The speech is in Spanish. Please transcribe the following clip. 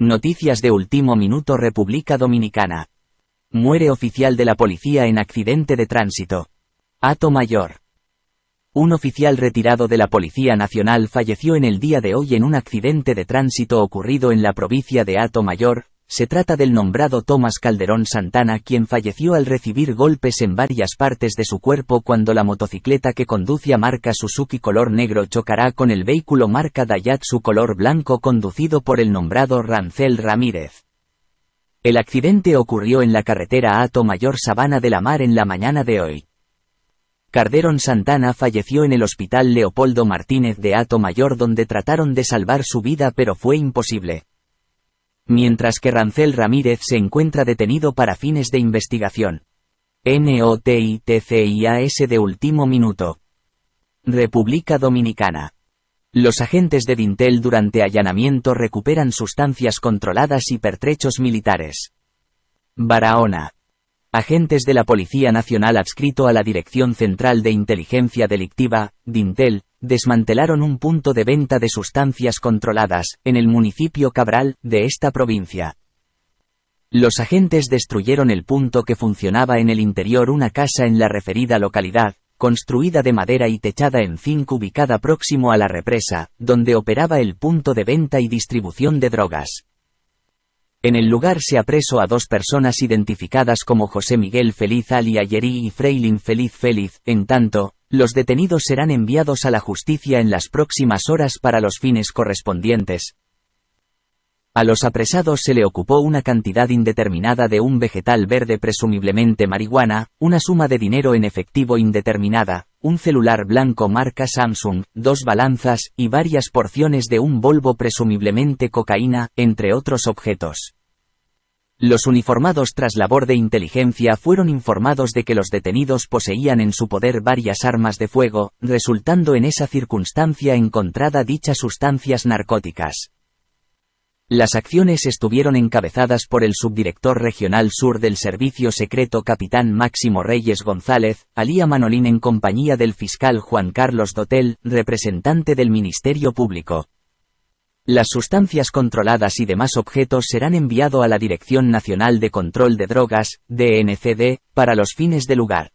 Noticias de último minuto República Dominicana. Muere oficial de la policía en accidente de tránsito. Ato Mayor. Un oficial retirado de la Policía Nacional falleció en el día de hoy en un accidente de tránsito ocurrido en la provincia de Ato Mayor, se trata del nombrado Tomás Calderón Santana quien falleció al recibir golpes en varias partes de su cuerpo cuando la motocicleta que a marca Suzuki color negro chocará con el vehículo marca Daihatsu color blanco conducido por el nombrado Rancel Ramírez. El accidente ocurrió en la carretera Ato Mayor Sabana de la Mar en la mañana de hoy. Calderón Santana falleció en el hospital Leopoldo Martínez de Ato Mayor donde trataron de salvar su vida pero fue imposible mientras que Rancel Ramírez se encuentra detenido para fines de investigación. NOTITCIAS de último minuto. República Dominicana. Los agentes de Dintel durante allanamiento recuperan sustancias controladas y pertrechos militares. Barahona. Agentes de la Policía Nacional adscrito a la Dirección Central de Inteligencia Delictiva, Dintel, desmantelaron un punto de venta de sustancias controladas, en el municipio Cabral, de esta provincia. Los agentes destruyeron el punto que funcionaba en el interior una casa en la referida localidad, construida de madera y techada en zinc ubicada próximo a la represa, donde operaba el punto de venta y distribución de drogas. En el lugar se apresó a dos personas identificadas como José Miguel Feliz Ali y Freilin Feliz Feliz, en tanto, los detenidos serán enviados a la justicia en las próximas horas para los fines correspondientes. A los apresados se le ocupó una cantidad indeterminada de un vegetal verde presumiblemente marihuana, una suma de dinero en efectivo indeterminada, un celular blanco marca Samsung, dos balanzas y varias porciones de un Volvo presumiblemente cocaína, entre otros objetos. Los uniformados tras labor de inteligencia fueron informados de que los detenidos poseían en su poder varias armas de fuego, resultando en esa circunstancia encontrada dichas sustancias narcóticas. Las acciones estuvieron encabezadas por el subdirector regional sur del Servicio Secreto Capitán Máximo Reyes González, Alía Manolín en compañía del fiscal Juan Carlos Dotel, representante del Ministerio Público. Las sustancias controladas y demás objetos serán enviado a la Dirección Nacional de Control de Drogas, DNCD, para los fines de lugar.